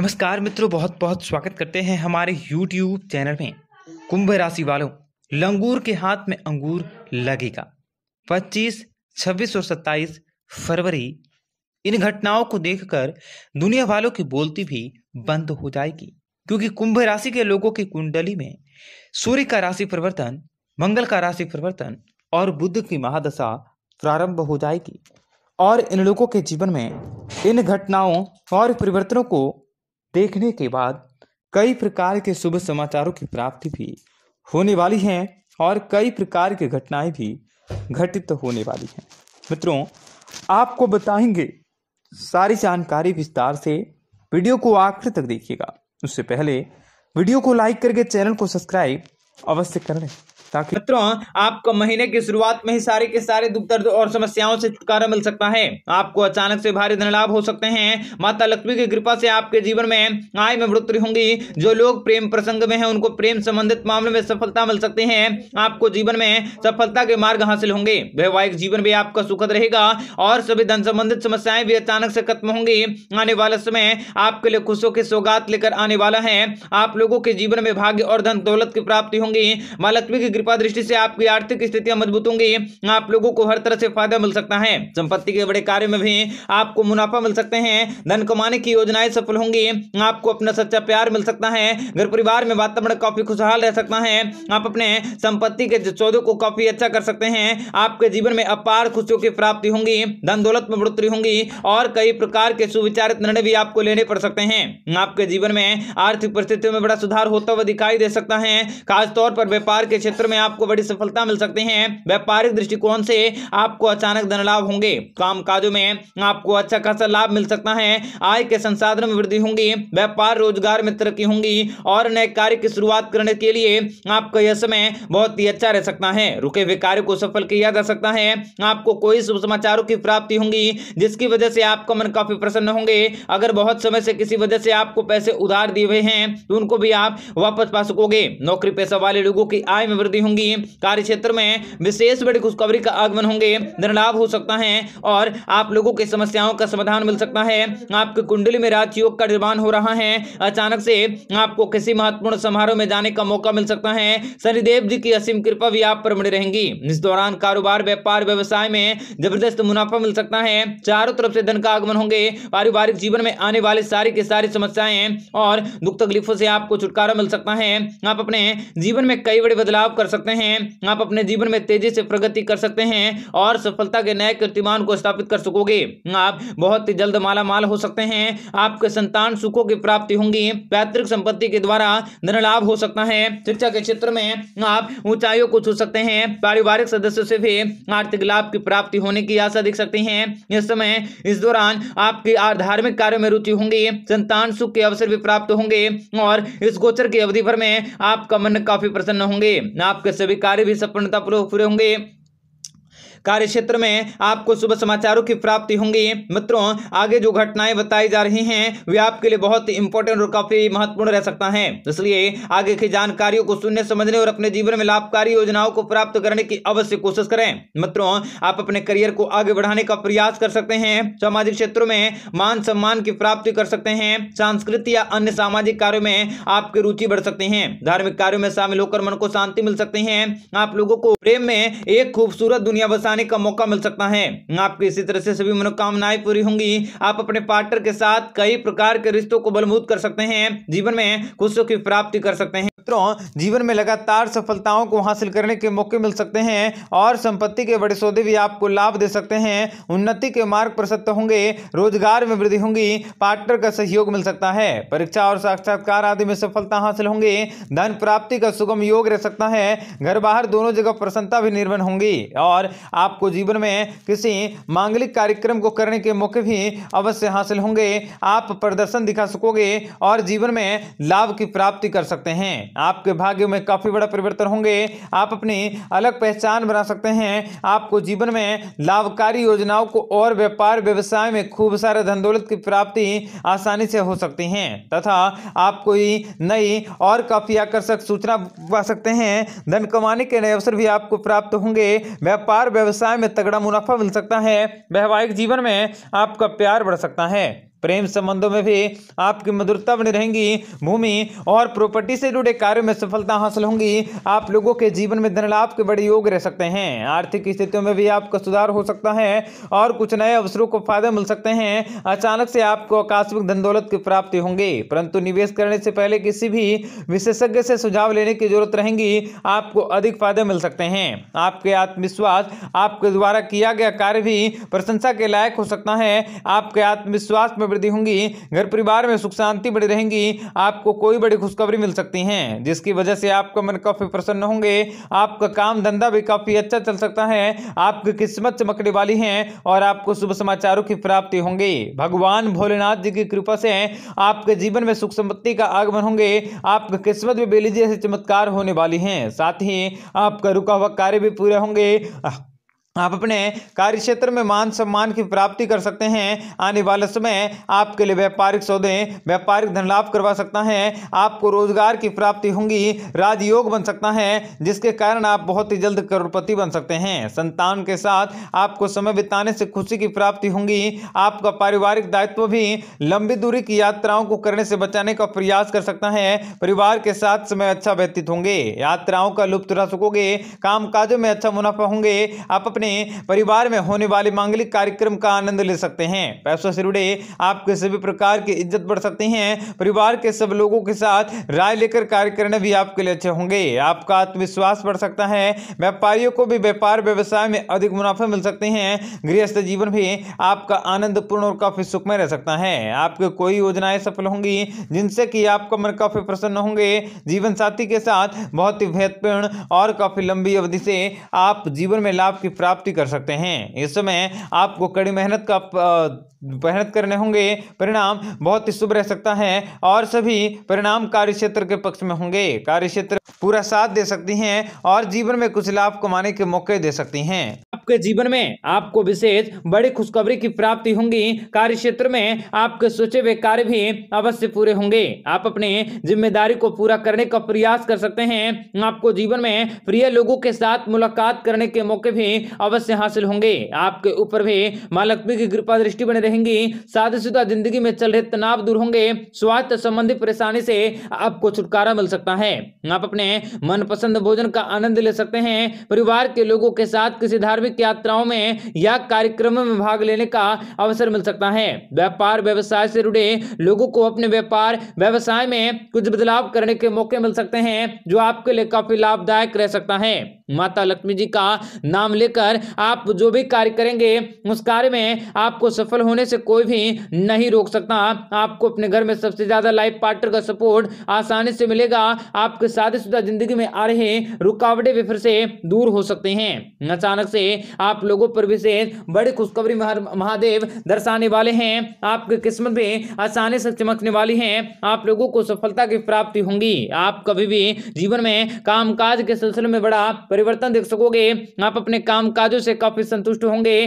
नमस्कार मित्रों बहुत बहुत स्वागत करते हैं हमारे YouTube चैनल में कुंभ राशि वालों लंगूर के हाथ में अंगूर लगेगा 25, 26 और 27 फरवरी इन घटनाओं को देखकर दुनिया वालों की बोलती भी बंद हो जाएगी क्योंकि कुंभ राशि के लोगों की कुंडली में सूर्य का राशि परिवर्तन मंगल का राशि परिवर्तन और बुद्ध की महादशा प्रारंभ हो जाएगी और इन लोगों के जीवन में इन घटनाओं और परिवर्तनों को देखने के बाद कई प्रकार के शुभ समाचारों की प्राप्ति भी होने वाली है और कई प्रकार की घटनाएं भी घटित होने वाली हैं मित्रों आपको बताएंगे सारी जानकारी विस्तार से वीडियो को आखिर तक देखिएगा उससे पहले वीडियो को लाइक करके चैनल को सब्सक्राइब अवश्य कर लें ताकि मित्रों आपको महीने की शुरुआत में ही सारे के सारे दुख दर्द और समस्याओं से छुटकारा मिल सकता है आपको अचानक से भारी धन लाभ हो सकते हैं माता लक्ष्मी की कृपा से आपके जीवन में आय में बढ़ोतरी होंगी जो लोग प्रेम प्रसंग में है उनको प्रेम संबंधित मामले में सफलता मिल सकती है आपको जीवन में सफलता के मार्ग हासिल होंगे वैवाहिक जीवन भी आपका सुखद रहेगा और सभी धन संबंधित समस्याएं भी अचानक से खत्म होंगी आने वाला समय आपके लिए खुशों के सौगात लेकर आने वाला है आप लोगों के जीवन में भाग्य और धन दौलत की प्राप्ति होंगी माँ की कृपा दृष्टि से आपकी आर्थिक स्थितियां मजबूत होंगी आप लोगों को हर तरह से फायदा मिल सकता है संपत्ति के बड़े कार्य में भी आपको मुनाफा मिल सकते हैं धन कमाने की योजनाएं सफल होंगी आपको अपना सच्चा प्यार मिल सकता है घर परिवार में वातावरण काफी खुशहाल रह सकता है आप अपने संपत्ति के चौदह को काफी अच्छा कर सकते हैं आपके जीवन में अपार खुशियों की प्राप्ति होंगी धन दौलत में बढ़ोतरी होंगी और कई प्रकार के सुविचारित निर्णय भी आपको लेने पड़ सकते हैं आपके जीवन में आर्थिक परिस्थितियों में बड़ा सुधार होता हुआ दिखाई दे सकता है खासतौर पर व्यापार के क्षेत्र क्षेत्र में आपको बड़ी सफलता मिल सकते हैं व्यापारिक दृष्टिकोण से आपको अचानक धन लाभ होंगे काम काजों में आपको अच्छा खासा लाभ मिल सकता है आय के संसाधन में वृद्धि होंगी व्यापार रोजगार में तरक्की होंगी और नए कार्य की शुरुआत करने के लिए आपका यह समय बहुत ही अच्छा रह सकता है रुके हुए कार्य को सफल किया जा सकता है आपको कोई शुभ समाचारों की प्राप्ति होंगी जिसकी वजह से आपका मन काफी प्रसन्न होंगे अगर बहुत समय से किसी वजह से आपको पैसे उधार दिए हुए हैं तो उनको भी आप वापस पा सकोगे नौकरी पैसा वाले लोगों की आय में वृद्धि प्राप्ति होंगी कार्य क्षेत्र में विशेष बड़ी खुशखबरी का आगमन होंगे धन हो सकता है और आप लोगों के समस्याओं का समाधान मिल सकता है आपके कुंडली में राजयोग का निर्माण हो रहा है अचानक से आपको किसी महत्वपूर्ण समारोह में जाने का मौका मिल सकता है शनिदेव जी की असीम कृपा भी आप पर बनी रहेंगी इस दौरान कारोबार व्यापार व्यवसाय में जबरदस्त मुनाफा मिल सकता है चारों तरफ से धन का आगमन होंगे पारिवारिक जीवन में आने वाले सारी के सारी समस्याएं और दुख तकलीफों से आपको छुटकारा मिल सकता है आप अपने जीवन में कई बड़े बदलाव कर कर सकते हैं आप अपने जीवन में तेजी से प्रगति कर सकते हैं और सफलता के नए कीर्तिमान को स्थापित कर सकोगे आप बहुत ही जल्द माला माल हो सकते हैं आपके संतान सुखों की प्राप्ति होंगी पैतृक संपत्ति के द्वारा धन लाभ हो सकता है शिक्षा के क्षेत्र में आप ऊंचाइयों को छू सकते हैं पारिवारिक सदस्यों से भी आर्थिक लाभ की प्राप्ति होने की आशा दिख सकते हैं इस समय इस दौरान आपकी धार्मिक कार्यों में रुचि होंगी संतान सुख के अवसर भी प्राप्त होंगे और इस गोचर की अवधि भर में आपका मन काफी प्रसन्न होंगे आप आपके सभी कार्य भी सफलतापूर्वक पूरे होंगे कार्य क्षेत्र में आपको शुभ समाचारों की प्राप्ति होंगी मित्रों आगे जो घटनाएं बताई जा रही हैं वे आपके लिए बहुत इंपॉर्टेंट और काफी महत्वपूर्ण रह सकता है इसलिए आगे की जानकारियों को सुनने समझने और अपने जीवन में लाभकारी योजनाओं को प्राप्त करने की अवश्य कोशिश करें मित्रों आप अपने करियर को आगे बढ़ाने का प्रयास कर सकते हैं सामाजिक क्षेत्रों में मान सम्मान की प्राप्ति कर सकते हैं सांस्कृतिक या अन्य सामाजिक कार्यों में आपकी रुचि बढ़ सकती है धार्मिक कार्यों में शामिल होकर मन को शांति मिल सकती है आप लोगों को प्रेम में एक खूबसूरत दुनिया बसाने पाने का मौका मिल सकता है आपकी इसी तरह से सभी मनोकामनाएं पूरी होंगी आप अपने पार्टनर के साथ कई प्रकार के रिश्तों को बलबूत कर सकते हैं जीवन में खुशियों की प्राप्ति कर सकते हैं मित्रों जीवन में लगातार सफलताओं को हासिल करने के मौके मिल सकते हैं और संपत्ति के बड़े सौदे भी आपको लाभ दे सकते हैं उन्नति के मार्ग प्रशस्त होंगे रोजगार में वृद्धि होगी पार्टनर का सहयोग मिल सकता है परीक्षा और साक्षात्कार आदि में सफलता हासिल होंगे धन प्राप्ति का सुगम योग रह सकता है घर बाहर दोनों जगह प्रसन्नता भी निर्माण होंगी और आपको जीवन में किसी मांगलिक कार्यक्रम को करने के मौके भी अवश्य हासिल होंगे आप प्रदर्शन दिखा सकोगे और जीवन में लाभ की प्राप्ति कर सकते हैं आपके भाग्य में काफ़ी बड़ा परिवर्तन होंगे आप अपनी अलग पहचान बना सकते हैं आपको जीवन में लाभकारी योजनाओं को और व्यापार व्यवसाय में खूब सारे धन दौलत की प्राप्ति आसानी से हो सकती है तथा आप कोई नई और काफ़ी आकर्षक सूचना पा सकते हैं धन कमाने के नए अवसर भी आपको प्राप्त होंगे व्यापार व्यवसाय में तगड़ा मुनाफा मिल सकता है वैवाहिक जीवन में आपका प्यार बढ़ सकता है प्रेम संबंधों में भी आपकी मधुरता बनी रहेंगी भूमि और प्रॉपर्टी से जुड़े कार्यों में सफलता हासिल होंगी आप लोगों के जीवन में धन लाभ के बड़े योग रह सकते हैं आर्थिक स्थितियों में भी आपका सुधार हो सकता है और कुछ नए अवसरों को फायदा मिल सकते हैं अचानक से आपको आकस्मिक धन दौलत की प्राप्ति होंगे परंतु निवेश करने से पहले किसी भी विशेषज्ञ से सुझाव लेने की जरूरत रहेगी आपको अधिक फायदे मिल सकते हैं आपके आत्मविश्वास आपके द्वारा किया गया कार्य भी प्रशंसा के लायक हो सकता है आपके आत्मविश्वास में वृद्धि होंगी घर परिवार में सुख शांति बनी रहेंगी आपको कोई बड़ी खुशखबरी मिल सकती है जिसकी वजह से आपका मन काफी प्रसन्न होंगे आपका काम धंधा भी काफी अच्छा चल सकता है आपकी किस्मत चमकने वाली है और आपको शुभ समाचारों की प्राप्ति होंगी भगवान भोलेनाथ जी की कृपा से आपके जीवन में सुख संपत्ति का आगमन होंगे आपकी किस्मत भी बेली जैसे चमत्कार होने वाली है साथ ही आपका रुका हुआ कार्य भी पूरे होंगे आप अपने कार्य क्षेत्र में मान सम्मान की प्राप्ति कर सकते हैं आने वाले समय आपके लिए व्यापारिक सौदे व्यापारिक धन लाभ करवा सकता है आपको रोजगार की प्राप्ति होंगी राजयोग बन सकता है जिसके कारण आप बहुत ही जल्द करोड़पति बन सकते हैं संतान के साथ आपको समय बिताने से खुशी की प्राप्ति होंगी आपका पारिवारिक दायित्व भी लंबी दूरी की यात्राओं को करने से बचाने का प्रयास कर सकता है परिवार के साथ समय अच्छा व्यतीत होंगे यात्राओं का लुप्त रह सकोगे काम में अच्छा मुनाफा होंगे आप अपने अपने परिवार में होने वाले मांगलिक कार्यक्रम का आनंद ले सकते हैं पैसों से जुड़े आपके सभी प्रकार की इज्जत बढ़ सकती हैं परिवार के सब लोगों के साथ राय लेकर कार्य करने भी आपके लिए अच्छे होंगे आपका आत्मविश्वास बढ़ सकता है व्यापारियों को भी व्यापार व्यवसाय में अधिक मुनाफा मिल सकते हैं गृहस्थ जीवन भी आपका आनंदपूर्ण और काफी सुखमय रह सकता है आपकी कोई योजनाएं सफल होंगी जिनसे कि आपका मन काफी प्रसन्न होंगे जीवन साथी के साथ बहुत ही महत्वपूर्ण और काफी लंबी अवधि से आप जीवन में लाभ की प्राप्ति प्राप्ति कर सकते हैं इस समय आपको कड़ी मेहनत का मेहनत करने होंगे परिणाम बहुत ही शुभ रह सकता है और सभी परिणाम कार्य क्षेत्र के पक्ष में होंगे कार्य क्षेत्र पूरा साथ दे सकती हैं और जीवन में कुछ लाभ कमाने के मौके दे सकती हैं आपके जीवन में आपको विशेष बड़ी खुशखबरी की प्राप्ति होंगी कार्य क्षेत्र में आपके सोचे हुए कार्य भी अवश्य पूरे होंगे आप अपने जिम्मेदारी को पूरा करने का प्रयास कर सकते हैं आपको जीवन में प्रिय लोगों के साथ मुलाकात करने के मौके भी अवश्य हासिल होंगे आपके ऊपर भी माँ लक्ष्मी की कृपा दृष्टि बने रहेंगी शादीशुदा जिंदगी में चल रहे तनाव दूर होंगे स्वास्थ्य संबंधी परेशानी से आपको छुटकारा मिल सकता है आप अपने मनपसंद भोजन का आनंद ले सकते हैं परिवार के लोगों के साथ किसी धार्मिक धार्मिक यात्राओं में या कार्यक्रमों में भाग लेने का अवसर मिल सकता है व्यापार व्यवसाय से जुड़े लोगों को अपने व्यापार व्यवसाय में कुछ बदलाव करने के मौके मिल सकते हैं जो आपके लिए काफी लाभदायक रह सकता है माता लक्ष्मी जी का नाम लेकर आप जो भी कार्य करेंगे उस कार्य में आपको सफल होने से कोई भी नहीं रोक सकता आपको अपने घर में सबसे ज़्यादा लाइफ पार्टनर का सपोर्ट आसानी से मिलेगा आपके शुदा जिंदगी में आ रहे रुकावटें भी फिर से दूर हो सकते हैं अचानक से आप लोगों पर विशेष बड़ी खुशखबरी महादेव दर्शाने वाले हैं आपकी किस्मत भी आसानी से चमकने वाली है आप लोगों को सफलता की प्राप्ति होंगी आप कभी भी जीवन में काम के सिलसिले में बड़ा परिवर्तन देख सकोगे आप अपने काम काजों से काफी संतुष्ट होंगे